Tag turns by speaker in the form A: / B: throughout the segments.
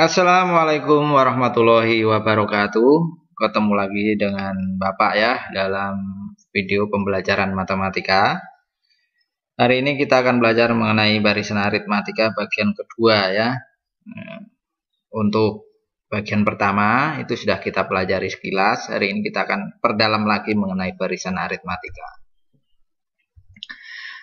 A: Assalamualaikum warahmatullahi wabarakatuh. Ketemu lagi dengan Bapak ya dalam video pembelajaran matematika. Hari ini kita akan belajar mengenai barisan aritmatika bagian kedua ya. Untuk bagian pertama itu sudah kita pelajari sekilas. Hari ini kita akan perdalam lagi mengenai barisan aritmatika.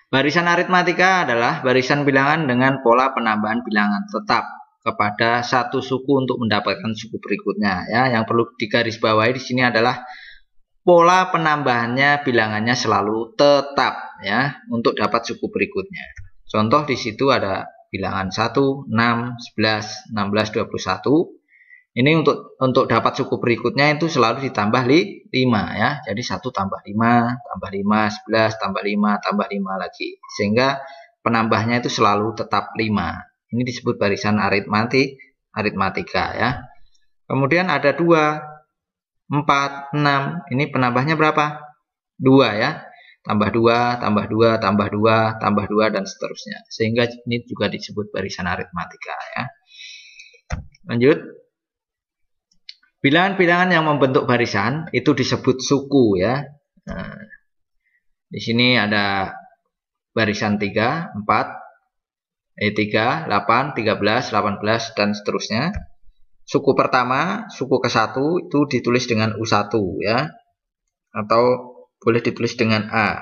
A: Barisan aritmatika adalah barisan bilangan dengan pola penambahan bilangan tetap kepada satu suku untuk mendapatkan suku berikutnya ya yang perlu digarisbawahi di sini adalah pola penambahannya bilangannya selalu tetap ya untuk dapat suku berikutnya contoh di situ ada bilangan 1 6 11 16 21 ini untuk untuk dapat suku berikutnya itu selalu ditambah li, 5 ya jadi 1 tambah 5 tambah 5 11 tambah 5 tambah 5 lagi sehingga penambahnya itu selalu tetap 5 ini disebut barisan aritmatik, aritmatika ya. Kemudian ada dua, empat, enam. Ini penambahnya berapa? Dua ya. Tambah dua, tambah dua, tambah dua, tambah dua dan seterusnya. Sehingga ini juga disebut barisan aritmatika ya. Lanjut. Bilangan-bilangan yang membentuk barisan itu disebut suku ya. Nah, di sini ada barisan 3, 4, e 3, 8, 13, 18, dan seterusnya. Suku pertama, suku ke-1 itu ditulis dengan U1 ya. Atau boleh ditulis dengan A.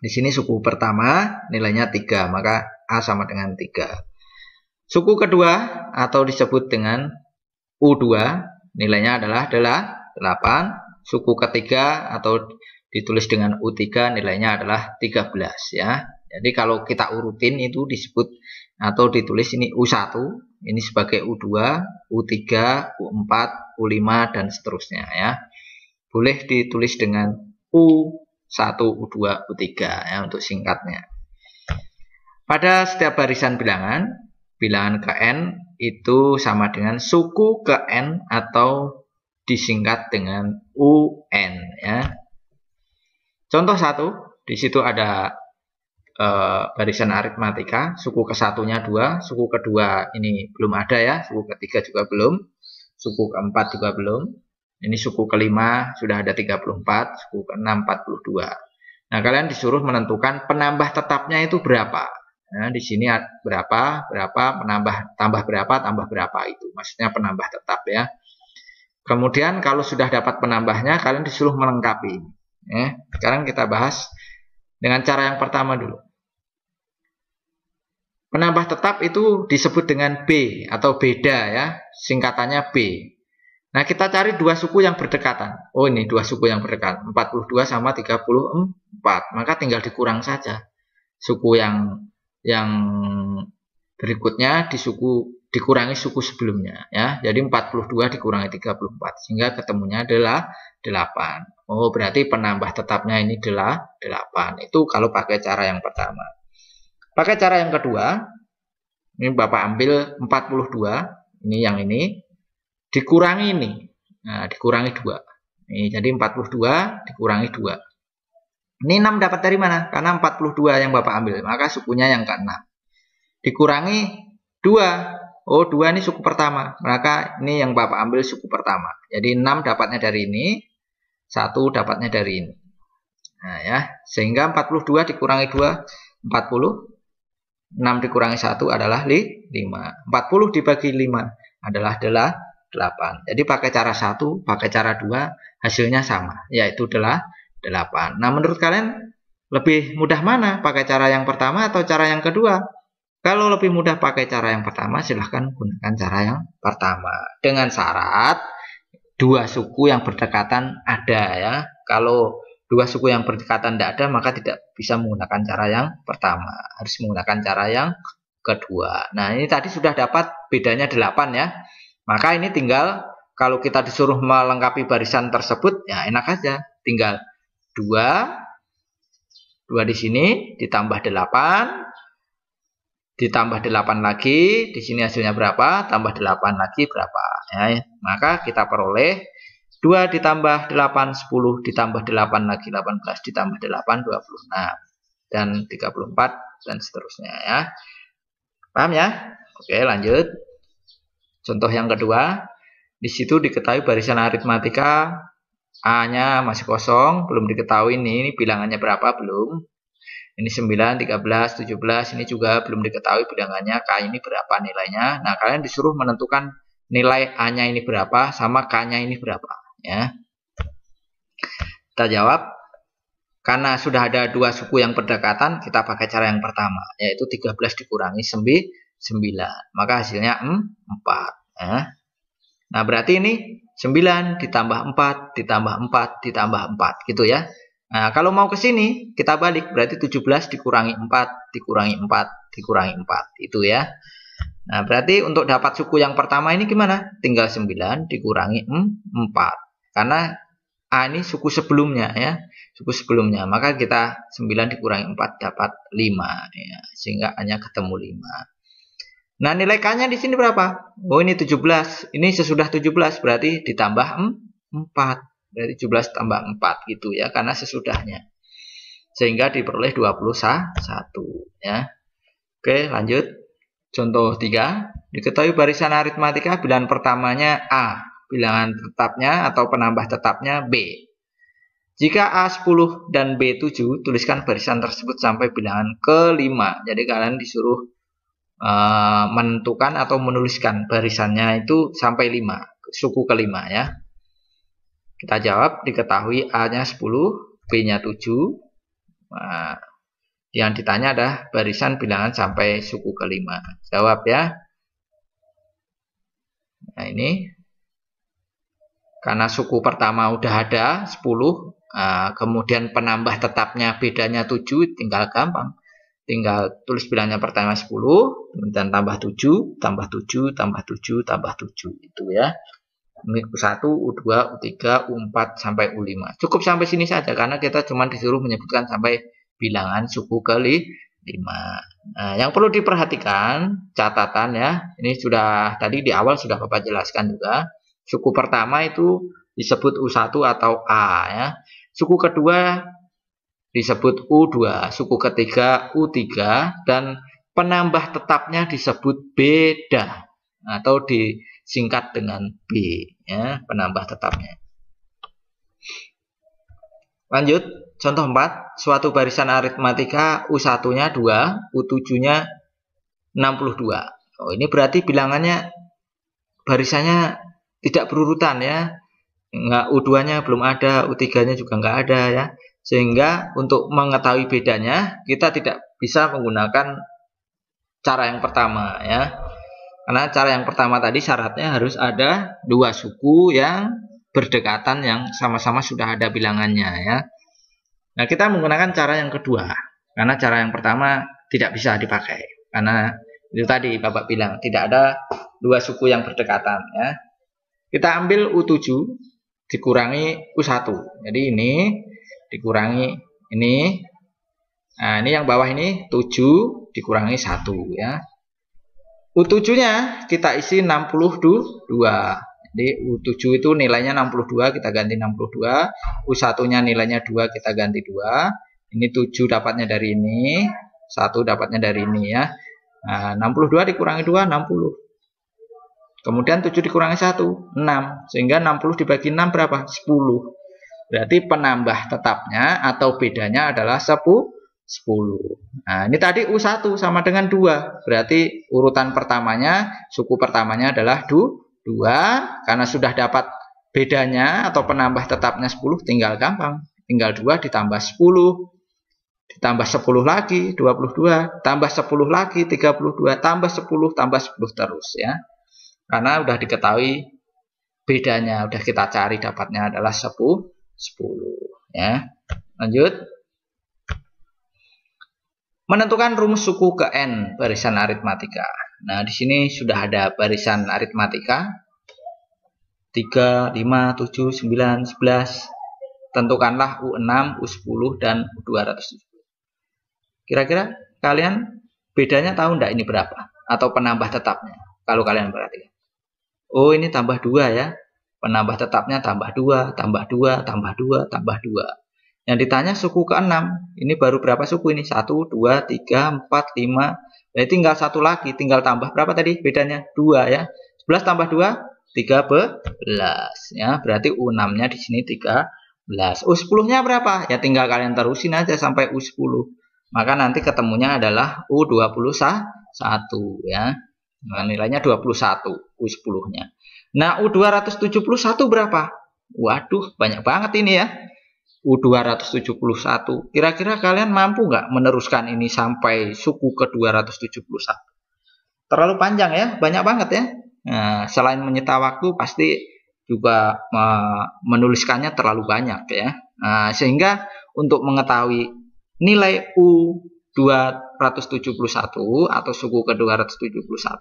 A: Di sini suku pertama nilainya 3, maka A sama dengan 3. Suku kedua atau disebut dengan U2 nilainya adalah adalah 8. Suku ketiga atau ditulis dengan U3 nilainya adalah 13 ya. Jadi kalau kita urutin itu disebut atau ditulis ini U1, ini sebagai U2, U3, U4, U5 dan seterusnya ya. Boleh ditulis dengan U1, U2, U3 ya untuk singkatnya. Pada setiap barisan bilangan, bilangan ke n itu sama dengan suku ke n atau disingkat dengan UN ya. Contoh satu, di situ ada e, barisan aritmatika, suku kesatunya dua, suku kedua ini belum ada ya, suku ketiga juga belum, suku keempat juga belum, ini suku kelima sudah ada 34, suku keenam 42. Nah kalian disuruh menentukan penambah tetapnya itu berapa. Nah, di sini berapa, berapa, penambah, tambah berapa, tambah berapa itu. Maksudnya penambah tetap ya. Kemudian kalau sudah dapat penambahnya, kalian disuruh melengkapi Ya, sekarang kita bahas dengan cara yang pertama dulu. Penambah tetap itu disebut dengan B atau beda ya, singkatannya B. Nah, kita cari dua suku yang berdekatan. Oh, ini dua suku yang berdekatan, 42 sama 34. Maka tinggal dikurang saja. Suku yang yang berikutnya di suku dikurangi suku sebelumnya ya. Jadi 42 dikurangi 34 sehingga ketemunya adalah 8. Oh, berarti penambah tetapnya ini adalah 8. Itu kalau pakai cara yang pertama. Pakai cara yang kedua, ini Bapak ambil 42, ini yang ini, dikurangi ini. Nah, dikurangi 2. Ini, jadi 42 dikurangi 2. Ini 6 dapat dari mana? Karena 42 yang Bapak ambil, maka sukunya yang ke-6. Dikurangi 2. Oh, 2 ini suku pertama. Maka ini yang Bapak ambil suku pertama. Jadi 6 dapatnya dari ini, 1 dapatnya dari ini. Nah, ya. Sehingga 42 dikurangi 2 40. 6 dikurangi 1 adalah 5. 40 dibagi 5 adalah 8. Jadi pakai cara 1, pakai cara 2 hasilnya sama, yaitu adalah 8. Nah, menurut kalian lebih mudah mana? Pakai cara yang pertama atau cara yang kedua? Kalau lebih mudah pakai cara yang pertama, silahkan gunakan cara yang pertama. Dengan syarat dua suku yang berdekatan ada ya. Kalau dua suku yang berdekatan tidak ada maka tidak bisa menggunakan cara yang pertama, harus menggunakan cara yang kedua. Nah, ini tadi sudah dapat bedanya 8 ya. Maka ini tinggal kalau kita disuruh melengkapi barisan tersebut ya enak aja, tinggal dua, dua di sini ditambah 8 ditambah 8 lagi, di sini hasilnya berapa? Tambah 8 lagi berapa? Ya, ya, maka kita peroleh 2 ditambah 8 10 ditambah 8 lagi 18 ditambah 8 26 dan 34 dan seterusnya ya. Paham ya? Oke, lanjut. Contoh yang kedua, di situ diketahui barisan aritmatika A-nya masih kosong, belum diketahui nih, ini bilangannya berapa belum. Ini 9, 13, 17, ini juga belum diketahui bilangannya, K ini berapa nilainya. Nah, kalian disuruh menentukan nilai A-nya ini berapa sama K-nya ini berapa. ya Kita jawab, karena sudah ada dua suku yang berdekatan, kita pakai cara yang pertama, yaitu 13 dikurangi 9. Maka hasilnya 4. Ya. Nah, berarti ini 9 ditambah 4, ditambah 4, ditambah 4, gitu ya. Nah, kalau mau ke sini, kita balik. Berarti 17 dikurangi 4, dikurangi 4, dikurangi 4. Itu ya. Nah, berarti untuk dapat suku yang pertama ini gimana? Tinggal 9 dikurangi 4. Karena A ini suku sebelumnya ya. Suku sebelumnya. Maka kita 9 dikurangi 4 dapat 5. Ya. Sehingga hanya ketemu 5. Nah, nilai K-nya di sini berapa? Oh, ini 17. Ini sesudah 17. Berarti ditambah 4 dari 17 tambah 4 gitu ya karena sesudahnya sehingga diperoleh 21 ya oke lanjut contoh 3 diketahui barisan aritmatika bilangan pertamanya A bilangan tetapnya atau penambah tetapnya B jika A 10 dan B 7, tuliskan barisan tersebut sampai bilangan kelima. Jadi kalian disuruh uh, menentukan atau menuliskan barisannya itu sampai 5, suku kelima ya. Kita jawab diketahui A-nya 10, B-nya 7. Nah, yang ditanya adalah barisan bilangan sampai suku kelima. Jawab ya. Nah ini. Karena suku pertama udah ada 10. Ah, kemudian penambah tetapnya bedanya 7. Tinggal gampang. Tinggal tulis bilangnya pertama 10. Kemudian tambah 7. Tambah 7. Tambah 7. Tambah 7. Itu ya. U1, U2, U3, U4 sampai U5. Cukup sampai sini saja karena kita cuma disuruh menyebutkan sampai bilangan suku ke 5. Nah, yang perlu diperhatikan catatan ya. Ini sudah tadi di awal sudah Bapak jelaskan juga. Suku pertama itu disebut U1 atau A ya. Suku kedua disebut U2, suku ketiga U3 dan penambah tetapnya disebut beda atau di singkat dengan B ya, penambah tetapnya. Lanjut, contoh 4, suatu barisan aritmatika U1-nya 2, U7-nya 62. Oh, ini berarti bilangannya barisannya tidak berurutan ya. Enggak U2-nya belum ada, U3-nya juga enggak ada ya. Sehingga untuk mengetahui bedanya, kita tidak bisa menggunakan cara yang pertama ya. Karena cara yang pertama tadi syaratnya harus ada dua suku yang berdekatan yang sama-sama sudah ada bilangannya ya. Nah, kita menggunakan cara yang kedua. Karena cara yang pertama tidak bisa dipakai. Karena itu tadi Bapak bilang tidak ada dua suku yang berdekatan ya. Kita ambil U7 dikurangi U1. Jadi ini dikurangi ini. Nah, ini yang bawah ini 7 dikurangi 1 ya. U7-nya kita isi 62. Jadi U7 itu nilainya 62 kita ganti 62. U1-nya nilainya 2 kita ganti 2. Ini 7 dapatnya dari ini, 1 dapatnya dari ini ya. Nah, 62 dikurangi 2 60. Kemudian 7 dikurangi 1 6 sehingga 60 dibagi 6 berapa? 10. Berarti penambah tetapnya atau bedanya adalah 10. 10. Nah, ini tadi U1 sama dengan 2. Berarti urutan pertamanya, suku pertamanya adalah du, 2. Karena sudah dapat bedanya atau penambah tetapnya 10, tinggal gampang. Tinggal 2 ditambah 10. Ditambah 10 lagi, 22. Tambah 10 lagi, 32. Tambah 10, tambah 10 terus ya. Karena udah diketahui bedanya. Udah kita cari dapatnya adalah 10. 10 ya. Lanjut. Menentukan rumus suku ke N barisan aritmatika. Nah, di sini sudah ada barisan aritmatika. 3, 5, 7, 9, 11. Tentukanlah U6, U10, dan U270. Kira-kira kalian bedanya tahu ndak ini berapa? Atau penambah tetapnya? Kalau kalian berarti, Oh, ini tambah 2 ya. Penambah tetapnya tambah 2, tambah 2, tambah 2, tambah 2. Yang ditanya suku ke-6. Ini baru berapa suku ini? 1, 2, 3, 4, 5. Jadi tinggal satu lagi. Tinggal tambah berapa tadi? Bedanya 2 ya. 11 tambah 2, 13. Ya, berarti U6-nya di sini 13. U10-nya berapa? Ya tinggal kalian terusin aja sampai U10. Maka nanti ketemunya adalah U21 ya. Nah, nilainya 21 U10-nya. Nah, U271 berapa? Waduh, banyak banget ini ya. U271. Kira-kira kalian mampu nggak meneruskan ini sampai suku ke-271? Terlalu panjang ya, banyak banget ya. Nah, selain menyita waktu, pasti juga menuliskannya terlalu banyak ya. Nah, sehingga untuk mengetahui nilai U271 atau suku ke-271,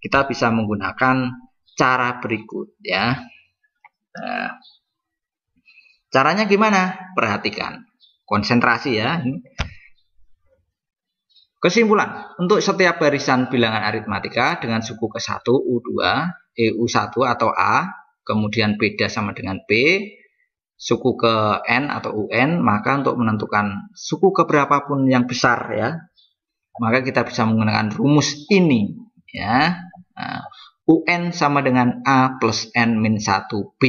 A: kita bisa menggunakan cara berikut ya. Nah, Caranya gimana? Perhatikan. Konsentrasi ya. Kesimpulan, untuk setiap barisan bilangan aritmatika dengan suku ke-1, U2, EU1 atau A, kemudian beda sama dengan B, suku ke N atau UN, maka untuk menentukan suku ke berapapun yang besar ya, maka kita bisa menggunakan rumus ini ya. Nah, UN sama dengan A plus N min 1B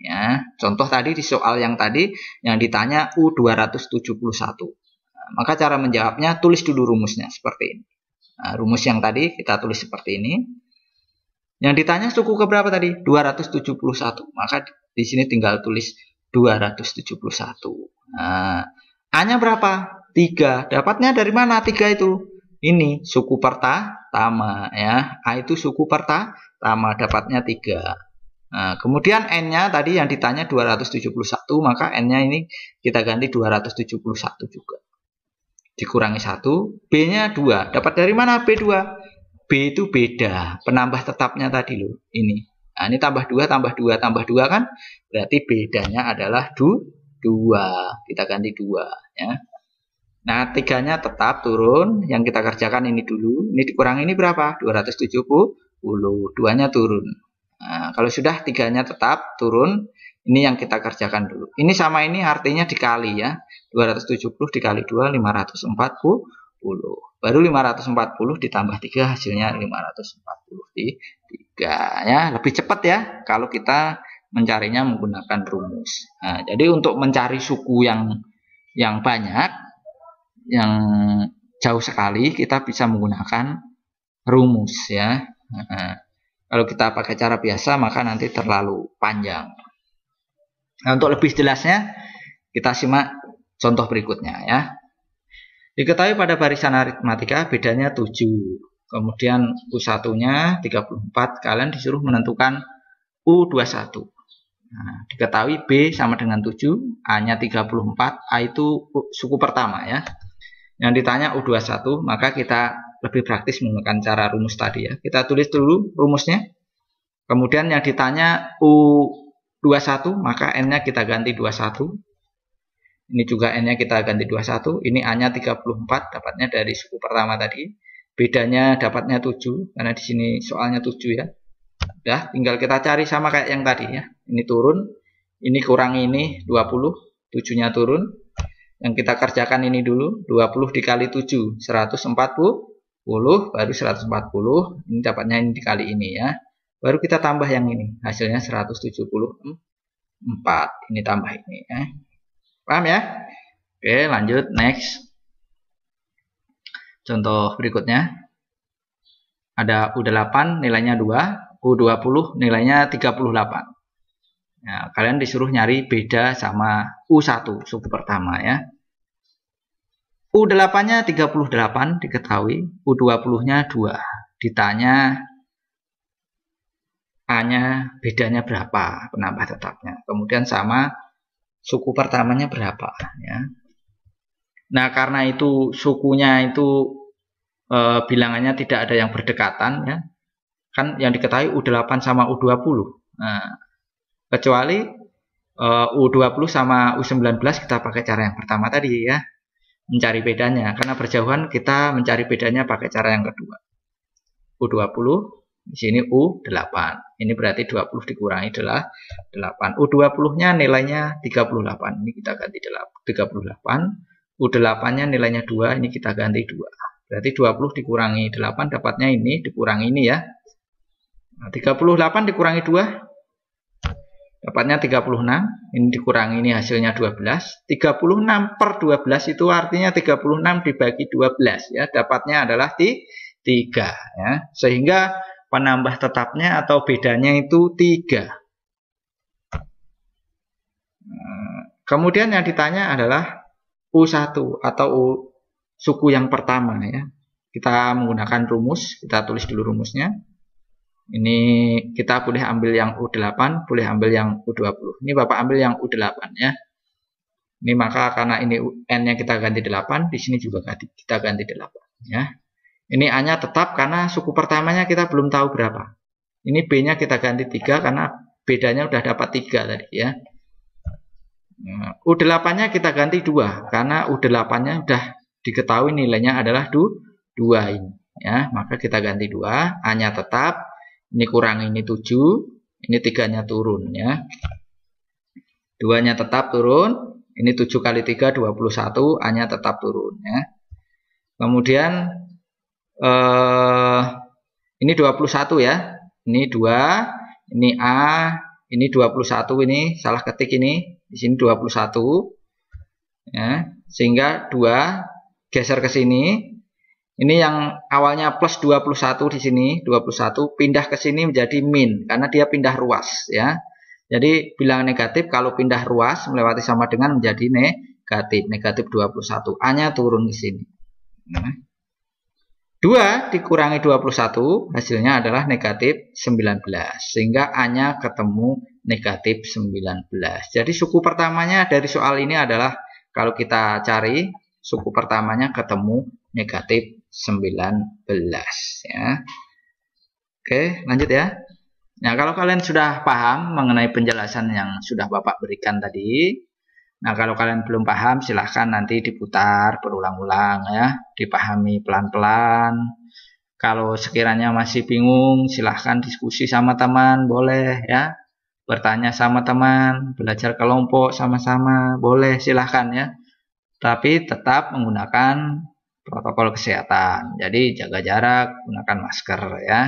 A: ya. Contoh tadi di soal yang tadi yang ditanya U271. Nah, maka cara menjawabnya tulis dulu rumusnya seperti ini. Nah, rumus yang tadi kita tulis seperti ini. Yang ditanya suku keberapa tadi? 271. Maka di sini tinggal tulis 271. Nah, A-nya berapa? 3. Dapatnya dari mana 3 itu? Ini suku pertama ya. A itu suku pertama dapatnya 3. Nah, kemudian n-nya tadi yang ditanya 271, maka n-nya ini kita ganti 271 juga. Dikurangi 1, b-nya 2. Dapat dari mana b2? b itu beda, penambah tetapnya tadi loh, ini. Nah, ini tambah 2, tambah 2, tambah 2 kan? Berarti bedanya adalah 2. Kita ganti 2. Ya. Nah, tiganya tetap turun. Yang kita kerjakan ini dulu. Ini dikurangi ini berapa? 270. 2-nya turun. Nah, kalau sudah tiganya tetap turun, ini yang kita kerjakan dulu. Ini sama ini artinya dikali ya. 270 dikali 2 540. Baru 540 ditambah 3 hasilnya 543 ya. Lebih cepat ya kalau kita mencarinya menggunakan rumus. Nah, jadi untuk mencari suku yang yang banyak yang jauh sekali kita bisa menggunakan rumus ya. Nah, kalau kita pakai cara biasa maka nanti terlalu panjang. Nah, untuk lebih jelasnya kita simak contoh berikutnya ya. Diketahui pada barisan aritmatika bedanya 7. Kemudian U1-nya 34, kalian disuruh menentukan U21. Nah, diketahui B sama dengan 7, A-nya 34, A itu suku pertama ya. Yang ditanya U21, maka kita lebih praktis menggunakan cara rumus tadi ya. Kita tulis dulu rumusnya. Kemudian yang ditanya U21, maka N-nya kita ganti 21. Ini juga N-nya kita ganti 21. Ini A-nya 34, dapatnya dari suku pertama tadi. Bedanya dapatnya 7, karena di sini soalnya 7 ya. Udah, tinggal kita cari sama kayak yang tadi ya. Ini turun, ini kurang ini 20, 7-nya turun, yang kita kerjakan ini dulu 20 dikali 7 140 10, baru 140 ini dapatnya ini dikali ini ya baru kita tambah yang ini hasilnya 174 ini tambah ini ya paham ya oke lanjut next contoh berikutnya ada U8 nilainya 2 U20 nilainya 38 Nah, kalian disuruh nyari beda sama U1 suku pertama ya. U8-nya 38 diketahui, U20-nya 2. Ditanya A-nya bedanya berapa penambah tetapnya. Kemudian sama suku pertamanya berapa ya. Nah, karena itu sukunya itu e, bilangannya tidak ada yang berdekatan ya. Kan yang diketahui U8 sama U20. Nah, kecuali e, U20 sama U19 kita pakai cara yang pertama tadi ya mencari bedanya. Karena berjauhan kita mencari bedanya pakai cara yang kedua. U20, di sini U8. Ini berarti 20 dikurangi adalah 8. U20-nya nilainya 38. Ini kita ganti 38. U8-nya nilainya 2, ini kita ganti 2. Berarti 20 dikurangi 8 dapatnya ini, dikurangi ini ya. 38 nah, dikurangi 2 Dapatnya 36, ini dikurangi ini hasilnya 12. 36 per 12 itu artinya 36 dibagi 12 ya. Dapatnya adalah 3 ya. Sehingga penambah tetapnya atau bedanya itu 3. Nah, kemudian yang ditanya adalah U1 atau U suku yang pertama ya. Kita menggunakan rumus, kita tulis dulu rumusnya. Ini kita boleh ambil yang U8, boleh ambil yang U20. Ini Bapak ambil yang U8 ya. Ini maka karena ini N-nya kita ganti 8, di sini juga kita ganti 8 ya. Ini A-nya tetap karena suku pertamanya kita belum tahu berapa. Ini B-nya kita ganti 3 karena bedanya udah dapat 3 tadi ya. Nah, U8-nya kita ganti 2 karena U8-nya udah diketahui nilainya adalah 2 ini ya. Maka kita ganti 2, A-nya tetap, ini kurang ini 7. Ini tiganya turun ya. Duanya tetap turun. Ini 7 kali 3 21. A-nya tetap turun ya. Kemudian eh, ini 21 ya. Ini 2. Ini A. Ini 21 ini. Salah ketik ini. Di sini 21. Ya. Sehingga 2 geser ke sini ini yang awalnya plus 21 di sini, 21 pindah ke sini menjadi min karena dia pindah ruas ya. Jadi bilang negatif kalau pindah ruas melewati sama dengan menjadi negatif, negatif 21. A-nya turun di sini. Nah. 2 dikurangi 21 hasilnya adalah negatif 19 sehingga A-nya ketemu negatif 19 jadi suku pertamanya dari soal ini adalah kalau kita cari suku pertamanya ketemu negatif 19 ya. Oke, lanjut ya. Nah, kalau kalian sudah paham mengenai penjelasan yang sudah Bapak berikan tadi, nah kalau kalian belum paham silahkan nanti diputar berulang-ulang ya, dipahami pelan-pelan. Kalau sekiranya masih bingung, silahkan diskusi sama teman, boleh ya. Bertanya sama teman, belajar kelompok sama-sama, boleh silahkan ya. Tapi tetap menggunakan protokol kesehatan. Jadi jaga jarak, gunakan masker ya.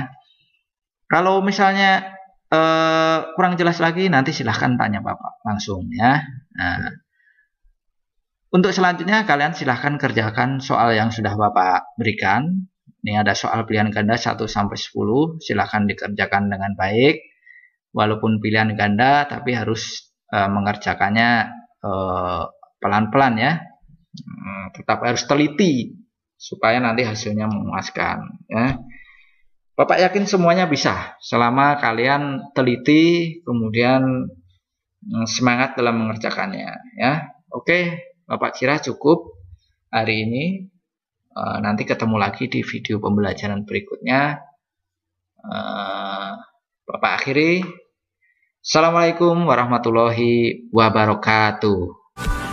A: Kalau misalnya eh, kurang jelas lagi nanti silahkan tanya Bapak langsung ya. Nah, untuk selanjutnya kalian silahkan kerjakan soal yang sudah Bapak berikan. Ini ada soal pilihan ganda 1 sampai 10, silahkan dikerjakan dengan baik. Walaupun pilihan ganda tapi harus eh, mengerjakannya eh, pelan-pelan ya. Hmm, tetap harus teliti supaya nanti hasilnya memuaskan ya. Bapak yakin semuanya bisa selama kalian teliti kemudian eh, semangat dalam mengerjakannya ya. Oke, Bapak kira cukup hari ini. Eh, nanti ketemu lagi di video pembelajaran berikutnya. Eh, Bapak akhiri. Assalamualaikum warahmatullahi wabarakatuh.